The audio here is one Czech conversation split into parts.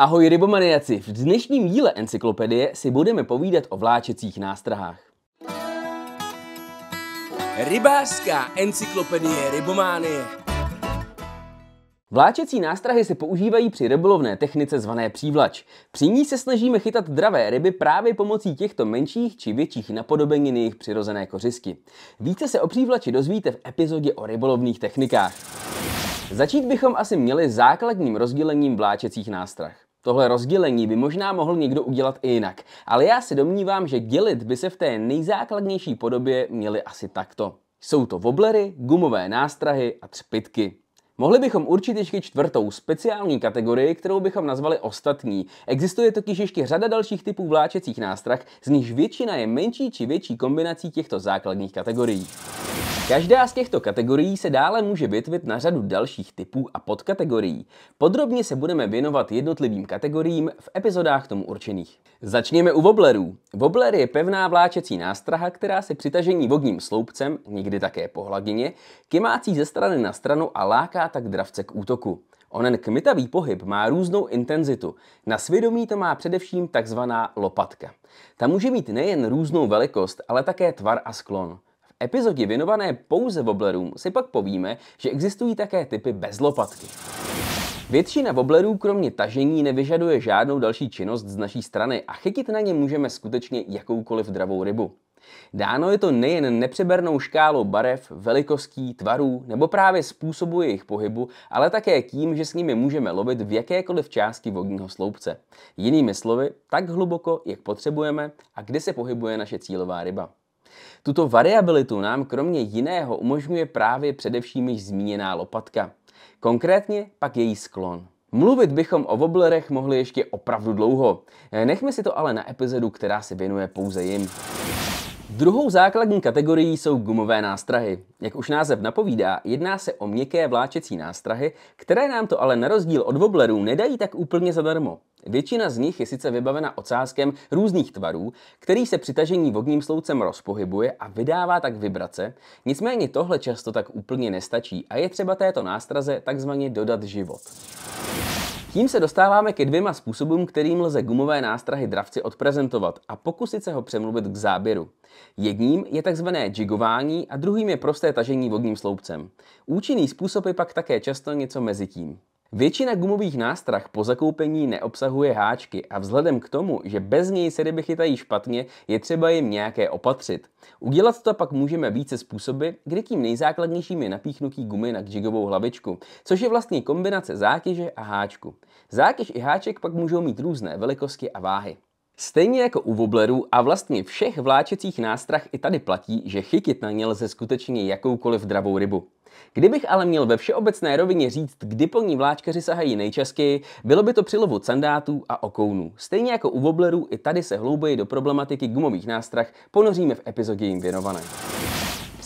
Ahoj rybomaniaci, v dnešním díle encyklopedie si budeme povídat o vláčecích nástrahách. Rybářská encyklopedie Rybománie Vláčecí nástrahy se používají při rybolovné technice zvané přívlač. Při ní se snažíme chytat dravé ryby právě pomocí těchto menších či větších na jejich přirozené kořisky. Více se o přívlači dozvíte v epizodě o rybolovných technikách. Začít bychom asi měli základním rozdělením vláčecích nástrah. Tohle rozdělení by možná mohl někdo udělat i jinak, ale já si domnívám, že dělit by se v té nejzákladnější podobě měli asi takto. Jsou to woblery, gumové nástrahy a třpitky. Mohli bychom určit ještě čtvrtou speciální kategorii, kterou bychom nazvali ostatní. Existuje totiž ještě řada dalších typů vláčecích nástrah, z nichž většina je menší či větší kombinací těchto základních kategorií. Každá z těchto kategorií se dále může vytvit na řadu dalších typů a podkategorií. Podrobně se budeme věnovat jednotlivým kategoriím v epizodách tomu určených. Začněme u woblerů. Wobler je pevná vláčecí nástraha, která se přitažení vodním sloupcem, někdy také po hladině, kymácí ze strany na stranu a láká tak dravce k útoku. Onen kmitavý pohyb má různou intenzitu. Na svědomí to má především takzvaná lopatka. Ta může mít nejen různou velikost, ale také tvar a sklon epizodě věnované pouze wobblerům si pak povíme, že existují také typy bez lopatky. Většina wobblerů kromě tažení nevyžaduje žádnou další činnost z naší strany a chytit na ně můžeme skutečně jakoukoliv dravou rybu. Dáno je to nejen nepřebernou škálou barev, velikostí, tvarů nebo právě způsobu jejich pohybu, ale také tím, že s nimi můžeme lovit v jakékoliv části vodního sloupce. Jinými slovy, tak hluboko, jak potřebujeme a kde se pohybuje naše cílová ryba. Tuto variabilitu nám kromě jiného umožňuje právě především již zmíněná lopatka. Konkrétně pak její sklon. Mluvit bychom o wobblerech mohli ještě opravdu dlouho. Nechme si to ale na epizodu, která se věnuje pouze jim. Druhou základní kategorií jsou gumové nástrahy. Jak už název napovídá, jedná se o měkké vláčecí nástrahy, které nám to ale na rozdíl od woblerů nedají tak úplně zadarmo. Většina z nich je sice vybavena ocáskem různých tvarů, který se při tažení vodním sloucem rozpohybuje a vydává tak vibrace, nicméně tohle často tak úplně nestačí a je třeba této nástraze takzvaně dodat život. Tím se dostáváme ke dvěma způsobům, kterým lze gumové nástrahy dravci odprezentovat a pokusit se ho přemluvit k záběru. Jedním je tzv. jigování a druhým je prosté tažení vodním sloupcem. Účinný způsob je pak také často něco mezi tím. Většina gumových nástrah po zakoupení neobsahuje háčky a vzhledem k tomu, že bez něj se ryby chytají špatně, je třeba jim nějaké opatřit. Udělat to pak můžeme více způsoby, kde tím nejzákladnějším je napíchnutí gumy na jigovou hlavičku, což je vlastně kombinace zátěže a háčku. Zátěž i háček pak můžou mít různé velikosti a váhy. Stejně jako u woblerů a vlastně všech vláčecích nástrah i tady platí, že chytit na ně lze skutečně jakoukoliv dravou rybu. Kdybych ale měl ve všeobecné rovině říct, kdy po ní vláčkaři sahají nejčastěji, bylo by to při lovu sandátů a okounů. Stejně jako u woblerů, i tady se hlouběji do problematiky gumových nástrah ponoříme v epizodě jim věnované.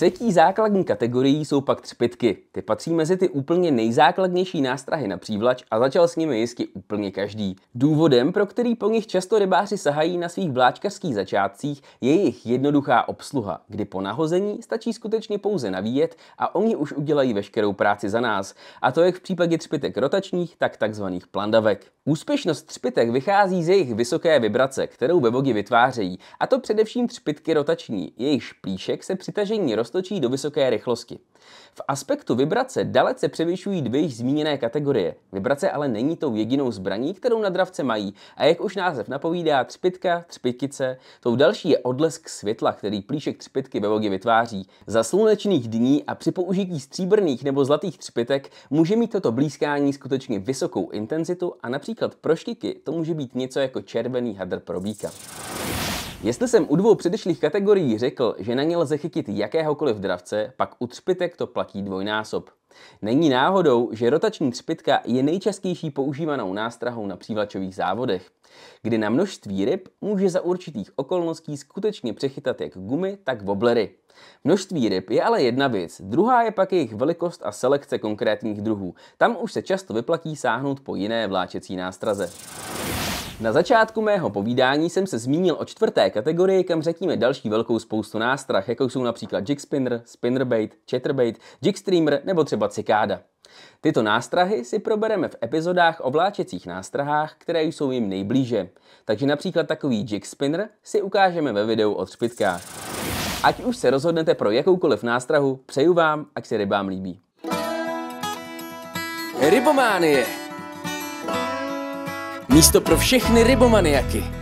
Třetí základní kategorií jsou pak třpitky. Ty patří mezi ty úplně nejzákladnější nástrahy na přívlač a začal s nimi jistě úplně každý. Důvodem, pro který po nich často rybáři sahají na svých vláčkařských začátcích, je jejich jednoduchá obsluha, kdy po nahození stačí skutečně pouze navíjet a oni už udělají veškerou práci za nás. A to jak v případě třpitek rotačních, tak takzvaných plandavek. Úspěšnost třpitek vychází z jejich vysoké vibrace, kterou ve vytvářejí, a to především třpitky rotační. Jejich plíšek se přitažení rost roztočí do vysoké rychlosti. V aspektu vibrace dalece převyšují dvě již zmíněné kategorie. Vibrace ale není tou jedinou zbraní, kterou dravce mají a jak už název napovídá třpitka, třpitkice, tou další je odlesk světla, který plíšek třpitky ve vodě vytváří. Za slunečných dní a při použití stříbrných nebo zlatých třpitek může mít toto blízkání skutečně vysokou intenzitu a například pro štiky to může být něco jako červený hadr probíka. Jestli jsem u dvou předešlých kategorií řekl, že na ně lze chytit jakéhokoliv dravce, pak u třpitek to platí dvojnásob. Není náhodou, že rotační třpitka je nejčastější používanou nástrahou na přívlačových závodech, kdy na množství ryb může za určitých okolností skutečně přechytat jak gumy, tak woblery. Množství ryb je ale jedna věc, druhá je pak jejich velikost a selekce konkrétních druhů. Tam už se často vyplatí sáhnout po jiné vláčecí nástraze. Na začátku mého povídání jsem se zmínil o čtvrté kategorii, kam řekněme další velkou spoustu nástrah, jako jsou například jig spinner, spinnerbait, chatterbait, jig streamer nebo třeba cikáda. Tyto nástrahy si probereme v epizodách o vláčecích nástrahách, které jsou jim nejblíže. Takže například takový jig spinner si ukážeme ve videu o třpitkách. Ať už se rozhodnete pro jakoukoliv nástrahu, přeju vám, ať se rybám líbí. Rybománie! Místo pro všechny rybomaniaky.